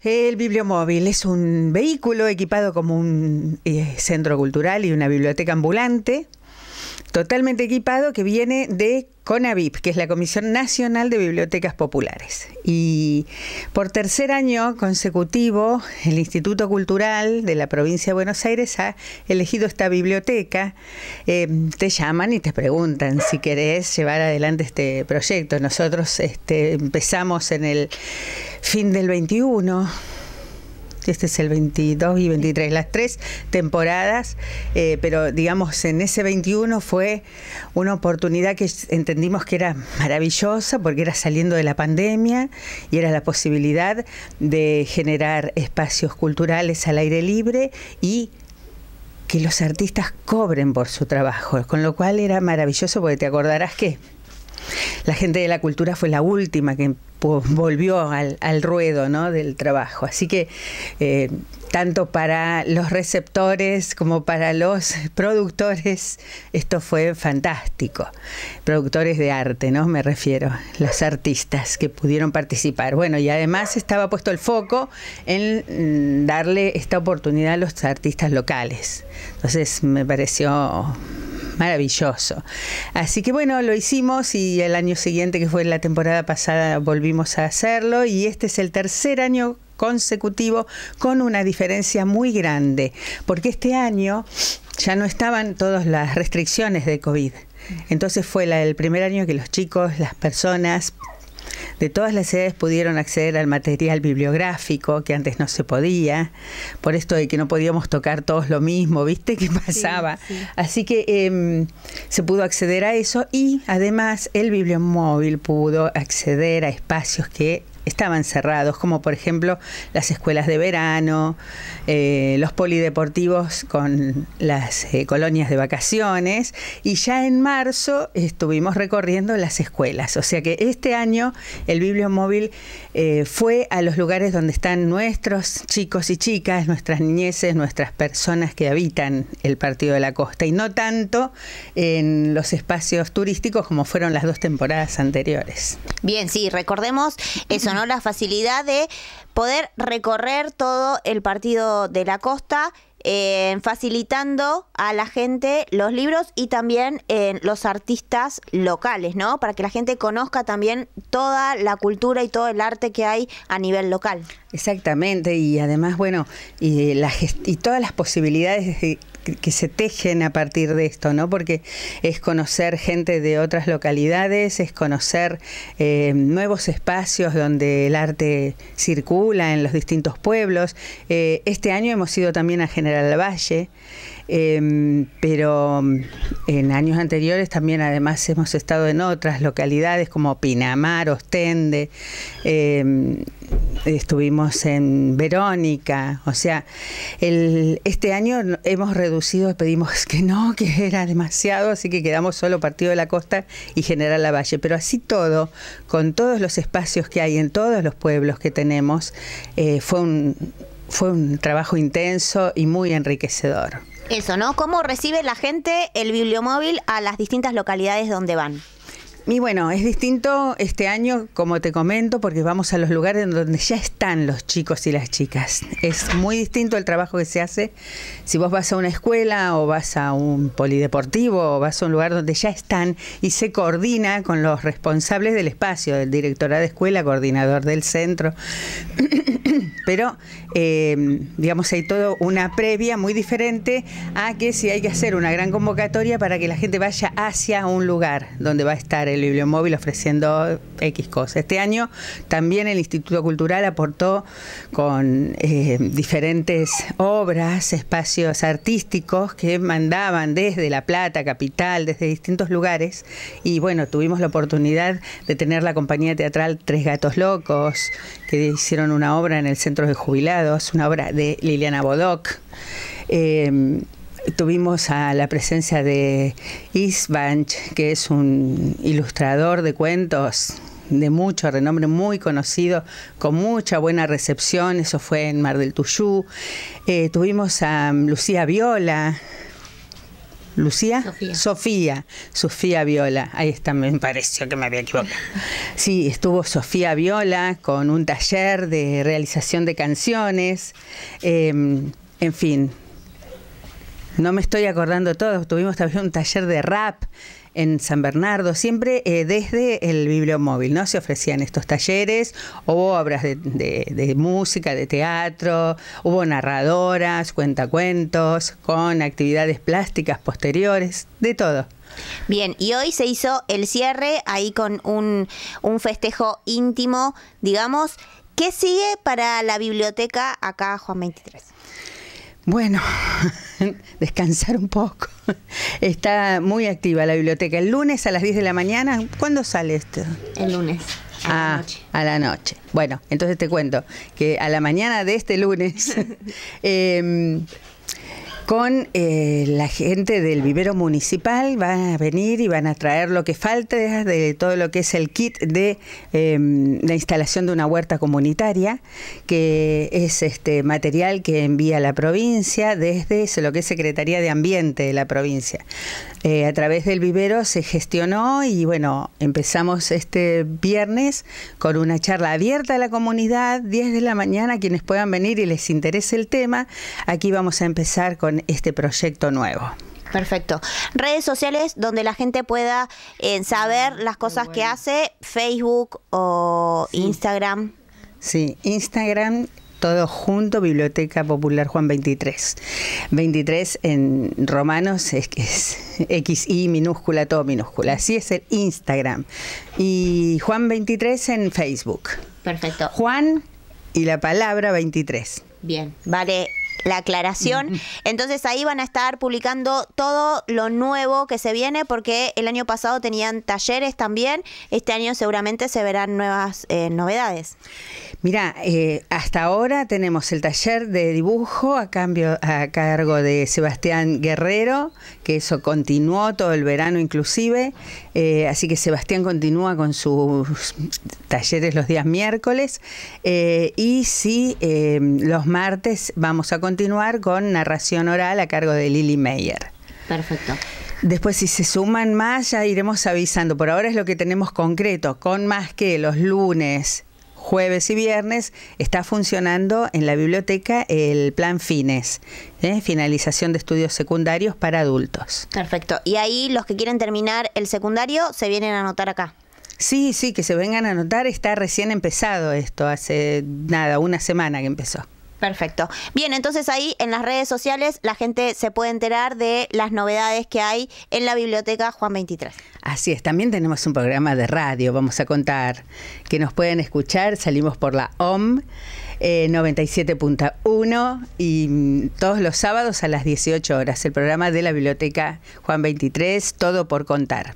El bibliomóvil es un vehículo equipado como un eh, centro cultural y una biblioteca ambulante totalmente equipado que viene de CONAVIP, que es la Comisión Nacional de Bibliotecas Populares. Y por tercer año consecutivo, el Instituto Cultural de la provincia de Buenos Aires ha elegido esta biblioteca. Eh, te llaman y te preguntan si querés llevar adelante este proyecto. Nosotros este, empezamos en el fin del 21 este es el 22 y 23, las tres temporadas, eh, pero digamos en ese 21 fue una oportunidad que entendimos que era maravillosa porque era saliendo de la pandemia y era la posibilidad de generar espacios culturales al aire libre y que los artistas cobren por su trabajo, con lo cual era maravilloso porque te acordarás que la gente de la cultura fue la última que pues, volvió al, ruedo del trabajo. Así que eh, tanto para los receptores como para los productores, esto fue fantástico. Productores de arte, ¿no? Me refiero, los artistas que pudieron participar. Bueno, y además estaba puesto el foco en mm, darle esta oportunidad a los artistas locales. Entonces me pareció Maravilloso. Así que bueno, lo hicimos y el año siguiente, que fue la temporada pasada, volvimos a hacerlo y este es el tercer año consecutivo con una diferencia muy grande, porque este año ya no estaban todas las restricciones de COVID. Entonces fue el primer año que los chicos, las personas de todas las edades pudieron acceder al material bibliográfico que antes no se podía, por esto de que no podíamos tocar todos lo mismo, ¿viste? qué pasaba. Así que em, se pudo acceder a eso y además el bibliomóvil pudo acceder a espacios que estaban cerrados, como por ejemplo las escuelas de verano, eh, los polideportivos con las eh, colonias de vacaciones y ya en marzo estuvimos recorriendo las escuelas. O sea que este año el Bibliomóvil Móvil eh, fue a los lugares donde están nuestros chicos y chicas, nuestras niñeces, nuestras personas que habitan el Partido de la Costa y no tanto en los espacios turísticos como fueron las dos temporadas anteriores. Bien, sí, recordemos eso, la facilidad de poder recorrer todo el partido de la costa. Eh, facilitando a la gente los libros y también eh, los artistas locales, ¿no? Para que la gente conozca también toda la cultura y todo el arte que hay a nivel local. Exactamente, y además, bueno, y, la y todas las posibilidades de que se tejen a partir de esto, ¿no? Porque es conocer gente de otras localidades, es conocer eh, nuevos espacios donde el arte circula en los distintos pueblos. Eh, este año hemos ido también a General Valle. Em, pero mm, en años anteriores también además hemos estado en otras localidades como Pinamar, Ostende, em, estuvimos en Verónica, o sea, este año hemos reducido, pedimos que no, que era demasiado, así que quedamos solo Partido de la Costa y General valle, pero así todo, con todos los espacios que hay en todos los pueblos que tenemos, eh, fue un, fue un trabajo intenso y muy enriquecedor. Eso, ¿no? ¿Cómo recibe la gente el bibliomóvil a las distintas localidades donde van? Y bueno, es distinto este año, como te comento, porque vamos a los lugares donde ya están los chicos y las chicas. Es muy distinto el trabajo que se hace si vos vas a una escuela o vas a un polideportivo o vas a un lugar donde ya están y se coordina con los responsables del espacio, del directora de escuela, coordinador del centro. Pero, em, digamos, hay toda una previa muy diferente a que si hay que hacer una gran convocatoria para que la gente vaya hacia un lugar donde va a estar el el Bibliomóvil ofreciendo X cosas. Este año también el Instituto Cultural aportó con eh, diferentes obras, espacios artísticos que mandaban desde La Plata, Capital, desde distintos lugares. Y bueno, tuvimos la oportunidad de tener la compañía teatral Tres Gatos Locos, que hicieron una obra en el Centro de Jubilados, una obra de Liliana Bodoc. Eh, tuvimos a la presencia de Isbanch, que es un ilustrador de cuentos de mucho renombre, muy conocido, con mucha buena recepción, eso fue en Mar del Tuyú. Eh, tuvimos a Lucía Viola, Lucía. Sofía. Sofía. Viola. Ahí está, me pareció que me había equivocado. Sí, estuvo Sofía Viola con un taller de realización de canciones. Em, en fin, no me estoy acordando todo, tuvimos también un taller de rap en San Bernardo, siempre eh, desde el bibliomóvil, ¿no? Se ofrecían estos talleres, hubo obras de, música, de teatro, hubo narradoras, cuentacuentos, con actividades plásticas posteriores, de todo. Bien, y hoy se hizo el cierre ahí con un, un festejo íntimo, digamos. ¿Qué sigue para la biblioteca acá, Juan 23? Bueno, descansar un poco. Está muy activa la biblioteca. El lunes a las 10 de la mañana, ¿cuándo sale esto? El lunes. A, la ah, noche. a la noche. Bueno, entonces te cuento que a la mañana de este lunes em, con eh, la gente del vivero municipal. Van a venir y van a traer lo que falta ¿eh? de todo lo que es el kit de em, la instalación de una huerta comunitaria, que es este material que envía la provincia desde lo que es Secretaría de Ambiente de la provincia. Eh, a través del vivero se gestionó y bueno, empezamos este viernes con una charla abierta a la comunidad, 10 de la mañana, quienes puedan venir y les interese el tema. Aquí vamos a empezar con este proyecto nuevo. Perfecto. Redes sociales donde la gente pueda eh, saber ah, las cosas que hace, Facebook o Instagram. Sí, Instagram todo junto, Biblioteca Popular Juan 23. 23 en romanos es, es XI minúscula, todo minúscula. Así es el Instagram. Y Juan 23 en Facebook. Perfecto. Juan y la palabra 23. Bien, vale la aclaración. Entonces ahí van a estar publicando todo lo nuevo que se viene porque el año pasado tenían talleres también, este año seguramente se verán nuevas eh, novedades. Mira, eh, hasta ahora tenemos el taller de dibujo a cambio a cargo de Sebastián Guerrero, que eso continuó todo el verano inclusive, eh, así que Sebastián continúa con sus talleres los días miércoles eh, y si eh, los martes vamos a continuar con narración oral a cargo de Lili Meyer. Perfecto. Después, si se suman más, ya iremos avisando. Por ahora es lo que tenemos concreto, con más que los lunes, jueves y viernes está funcionando en la biblioteca el plan FINES, ¿eh? finalización de estudios secundarios para adultos. Perfecto. Y ahí los que quieren terminar el secundario se vienen a anotar acá. Sí, sí, que se vengan a notar, Está recién empezado esto, hace nada, una semana que empezó. Perfecto. Bien, entonces ahí en las redes sociales la gente se puede enterar de las novedades que hay en la biblioteca Juan 23. Así es, también tenemos un programa de radio, vamos a contar, que nos pueden escuchar, salimos por la OM 97.1 eh, y mm, todos los sábados a las 18 horas, el programa de la biblioteca Juan 23, todo por contar.